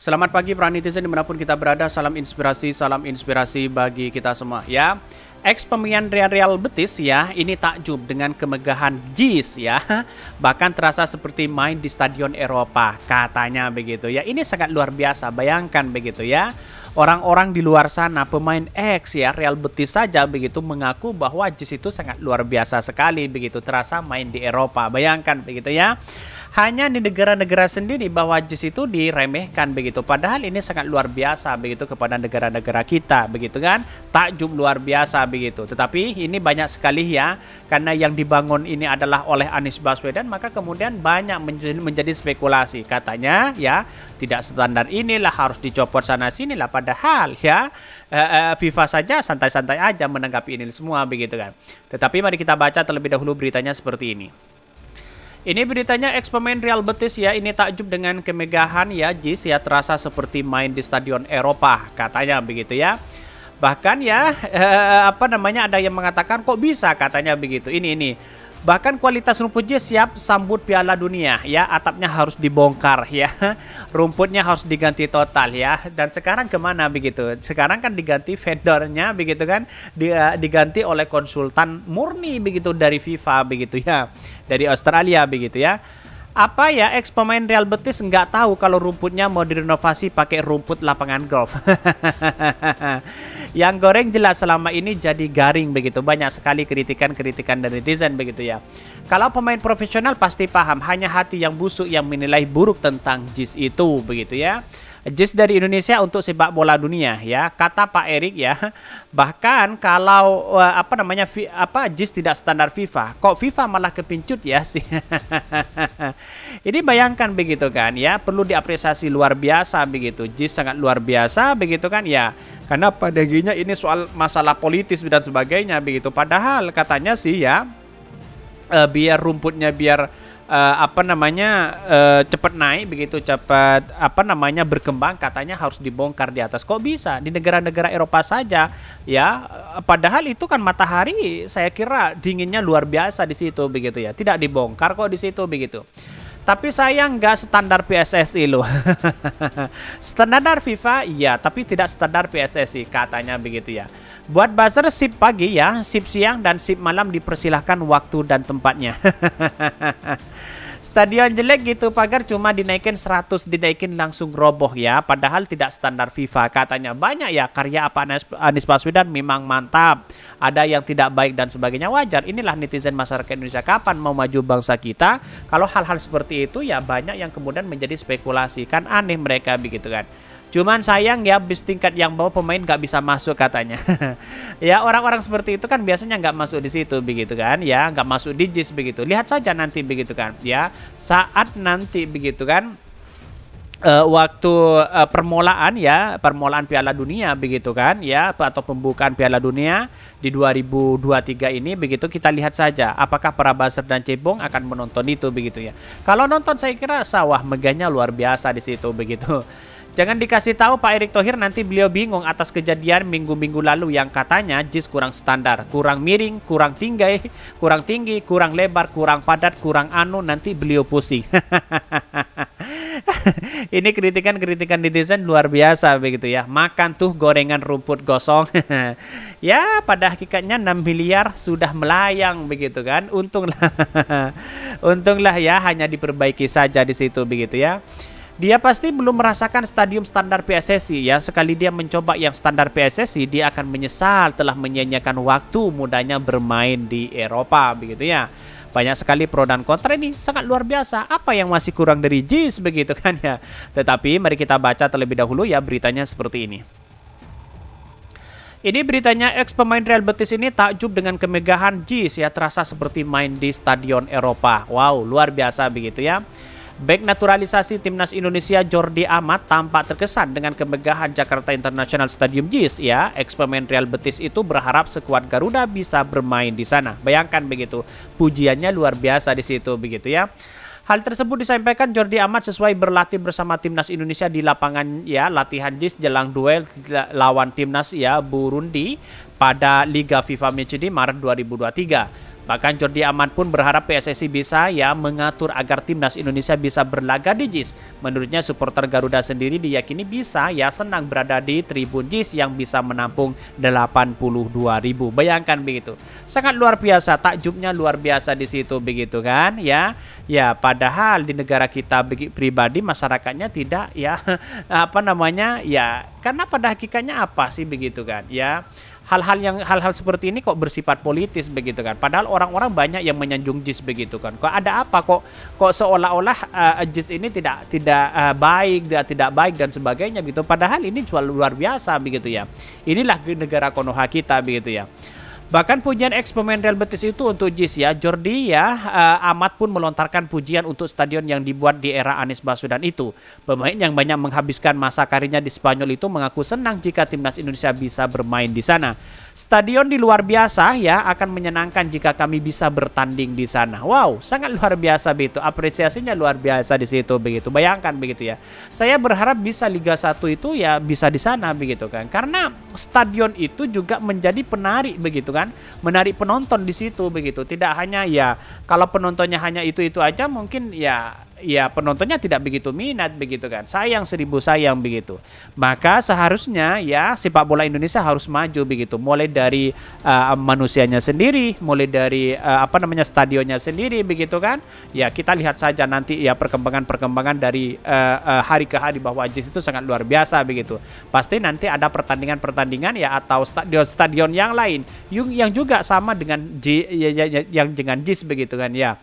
Selamat pagi para netizen dimanapun kita berada. Salam inspirasi, salam inspirasi bagi kita semua ya. Ex pemain Real Real Betis ya, ini takjub dengan kemegahan Jis ya. Bahkan terasa seperti main di stadion Eropa, katanya begitu ya. Ini sangat luar biasa, bayangkan begitu ya. Orang-orang di luar sana, pemain X ya, Real Betis saja begitu mengaku bahwa Jis itu sangat luar biasa sekali begitu terasa main di Eropa. Bayangkan begitu ya hanya di negara-negara sendiri bahwa jis itu diremehkan begitu. Padahal ini sangat luar biasa begitu kepada negara-negara kita begitu kan. Takjub luar biasa begitu. Tetapi ini banyak sekali ya karena yang dibangun ini adalah oleh Anies Baswedan maka kemudian banyak menjadi, spekulasi. Katanya ya tidak standar inilah harus dicopot sana sini lah padahal ya eh, eh, FIFA saja santai-santai aja menanggapi ini semua begitu kan. Tetapi mari kita baca terlebih dahulu beritanya seperti ini. Ini beritanya ex pemain Real Betis ya, ini takjub dengan kemegahan ya Jis ya terasa seperti main di stadion Eropa katanya begitu ya. Bahkan ya eh, apa namanya ada yang mengatakan kok bisa katanya begitu. Ini ini Bahkan kualitas rumputnya siap sambut Piala Dunia ya, atapnya harus dibongkar ya, rumputnya harus diganti total ya. Dan sekarang kemana begitu? Sekarang kan diganti vendornya begitu kan, eh, diganti oleh konsultan murni begitu dari FIFA begitu ya, dari Australia begitu ya apa ya ex pemain Real Betis nggak tahu kalau rumputnya mau direnovasi pakai rumput lapangan golf. Yang goreng jelas selama ini jadi garing begitu. Banyak sekali kritikan-kritikan dari netizen begitu ya. Kalau pemain profesional pasti paham, hanya hati yang busuk yang menilai buruk tentang JIS itu begitu ya. Jis dari Indonesia untuk sepak bola dunia ya. Kata Pak Erik ya. Bahkan kalau uh, apa namanya fi, apa Jis tidak standar FIFA, kok FIFA malah kepincut ya sih. Ini bayangkan begitu kan ya, perlu diapresiasi luar biasa begitu. Jis sangat luar biasa begitu kan ya. Karena pada gini ini soal masalah politis dan sebagainya begitu. Padahal katanya sih ya uh, biar rumputnya biar uh, apa namanya uh, cepat naik begitu cepat apa namanya berkembang katanya harus dibongkar di atas kok bisa di negara-negara Eropa saja ya padahal itu kan matahari saya kira dinginnya luar biasa di situ begitu ya tidak dibongkar kok di situ begitu tapi sayang nggak standar PSSI loh. standar FIFA iya, tapi tidak standar PSSI katanya begitu ya. Buat buzzer sip pagi ya, sip siang dan sip malam dipersilahkan waktu dan tempatnya. Stadion jelek gitu pagar cuma dinaikin 100 dinaikin langsung roboh ya. Padahal tidak standar FIFA katanya. Banyak ya karya apa Anies Baswedan memang mantap. Ada yang tidak baik dan sebagainya wajar. Inilah netizen masyarakat Indonesia kapan mau maju bangsa kita kalau hal-hal seperti itu ya banyak yang kemudian menjadi spekulasi kan aneh mereka begitu kan. Cuman sayang ya bis tingkat yang bawah pemain gak bisa masuk katanya. ya orang-orang seperti itu kan biasanya gak masuk di situ begitu kan ya gak masuk di JIS begitu. Lihat saja nanti begitu kan ya saat nanti begitu kan uh, waktu uh, permulaan ya permulaan Piala Dunia begitu kan ya atau pembukaan Piala Dunia di 2023 ini begitu kita lihat saja apakah para buzzer dan Cebong akan menonton itu begitu ya kalau nonton saya kira sawah megahnya luar biasa di situ begitu Jangan dikasih tahu Pak Erick Thohir nanti beliau bingung atas kejadian minggu-minggu lalu yang katanya JIS kurang standar, kurang miring, kurang tinggi, kurang tinggi, kurang lebar, kurang padat, kurang anu, nanti beliau pusing. Ini kritikan-kritikan netizen luar biasa begitu ya. Makan tuh gorengan rumput gosong. ya, pada hakikatnya 6 miliar sudah melayang begitu kan. Untunglah. Untunglah ya hanya diperbaiki saja di situ begitu ya. Dia pasti belum merasakan stadium standar PSSI ya. Sekali dia mencoba yang standar PSSI, dia akan menyesal telah menyanyiakan waktu mudanya bermain di Eropa begitu ya. Banyak sekali pro dan kontra ini sangat luar biasa. Apa yang masih kurang dari JIS begitu kan ya. Tetapi mari kita baca terlebih dahulu ya beritanya seperti ini. Ini beritanya ex pemain Real Betis ini takjub dengan kemegahan JIS ya terasa seperti main di stadion Eropa. Wow, luar biasa begitu ya. Back naturalisasi timnas Indonesia Jordi Amat tampak terkesan dengan kemegahan Jakarta International Stadium JIS ya. Eksperimen Real Betis itu berharap sekuat Garuda bisa bermain di sana. Bayangkan begitu, pujiannya luar biasa di situ begitu ya. Hal tersebut disampaikan Jordi Amat sesuai berlatih bersama timnas Indonesia di lapangan ya latihan JIS jelang duel lawan timnas ya Burundi pada Liga FIFA Matchday Maret 2023. Bahkan Jordi Aman pun berharap PSSI bisa ya mengatur agar timnas Indonesia bisa berlaga di JIS. Menurutnya supporter Garuda sendiri diyakini bisa ya senang berada di tribun JIS yang bisa menampung 82 ribu. Bayangkan begitu. Sangat luar biasa, takjubnya luar biasa di situ begitu kan ya. Ya, padahal di negara kita pribadi masyarakatnya tidak ya apa namanya ya karena pada hakikatnya apa sih begitu kan ya hal-hal yang hal-hal seperti ini kok bersifat politis begitu kan. Padahal orang-orang banyak yang menyanjung JIS begitu kan. Kok ada apa kok kok seolah-olah uh, JIS ini tidak tidak uh, baik, tidak tidak baik dan sebagainya gitu. Padahal ini jual luar biasa begitu ya. Inilah negara Konoha kita begitu ya. Bahkan pujian pemain Real Betis itu untuk JIS ya, Jordi ya, eh, Amat pun melontarkan pujian untuk stadion yang dibuat di era Anies Baswedan itu. Pemain yang banyak menghabiskan masa karirnya di Spanyol itu mengaku senang jika timnas Indonesia bisa bermain di sana. Stadion di luar biasa ya, akan menyenangkan jika kami bisa bertanding di sana. Wow, sangat luar biasa begitu. Apresiasinya luar biasa di situ begitu. Bayangkan begitu ya. Saya berharap bisa Liga 1 itu ya bisa di sana begitu kan. Karena stadion itu juga menjadi penarik begitu kan. Menarik penonton di situ begitu. Tidak hanya ya kalau penontonnya hanya itu-itu aja mungkin ya ya penontonnya tidak begitu minat begitu kan. Sayang seribu sayang begitu. Maka seharusnya ya sepak bola Indonesia harus maju begitu. Mulai dari uh, manusianya sendiri, mulai dari uh, apa namanya stadionnya sendiri begitu kan. Ya kita lihat saja nanti ya perkembangan-perkembangan dari uh, uh, hari ke hari bahwa Jis itu sangat luar biasa begitu. Pasti nanti ada pertandingan-pertandingan ya atau stadion-stadion yang lain yang juga sama dengan J, ya, ya, ya, yang dengan JIS begitu kan ya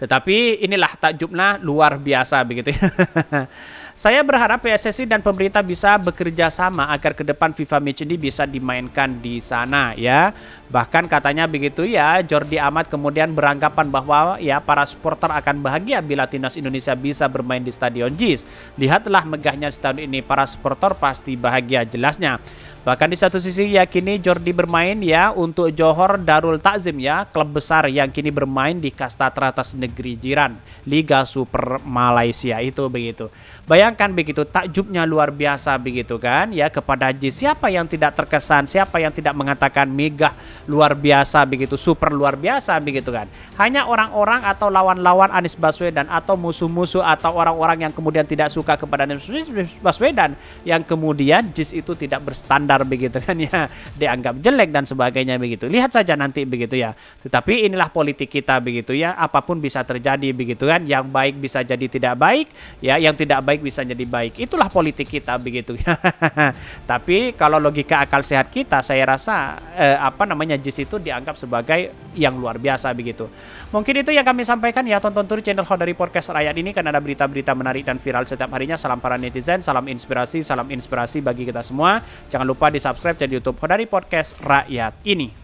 tetapi inilah takjubnya luar biasa begitu ya. Saya berharap PSSI dan pemerintah bisa bekerja sama agar ke depan FIFA Match ini bisa dimainkan di sana ya. Bahkan katanya begitu ya, Jordi Amat kemudian beranggapan bahwa ya para supporter akan bahagia bila timnas Indonesia bisa bermain di Stadion JIS. Lihatlah megahnya stadion ini, para supporter pasti bahagia jelasnya. Bahkan di satu sisi ya kini Jordi bermain ya untuk Johor Darul Takzim ya, klub besar yang kini bermain di kasta teratas negeri jiran, Liga Super Malaysia itu begitu. Bayang bayangkan begitu takjubnya luar biasa begitu kan ya kepada haji siapa yang tidak terkesan siapa yang tidak mengatakan megah luar biasa begitu super luar biasa begitu kan hanya orang-orang atau lawan-lawan Anies Baswedan atau musuh-musuh atau orang-orang yang kemudian tidak suka kepada Anies Baswedan yang kemudian JIS itu tidak berstandar begitu kan ya dianggap jelek dan sebagainya begitu lihat saja nanti begitu ya tetapi inilah politik kita begitu ya apapun bisa terjadi begitu kan yang baik bisa jadi tidak baik ya yang tidak baik bisa bisa jadi baik. Itulah politik kita begitu. Tapi kalau logika akal sehat kita, saya rasa eh, apa namanya JIS itu dianggap sebagai yang luar biasa begitu. Mungkin itu yang kami sampaikan ya tonton terus channel Hot dari podcast rakyat ini karena ada berita-berita menarik dan viral setiap harinya. Salam para netizen, salam inspirasi, salam inspirasi bagi kita semua. Jangan lupa di subscribe channel YouTube dari Podcast Rakyat ini.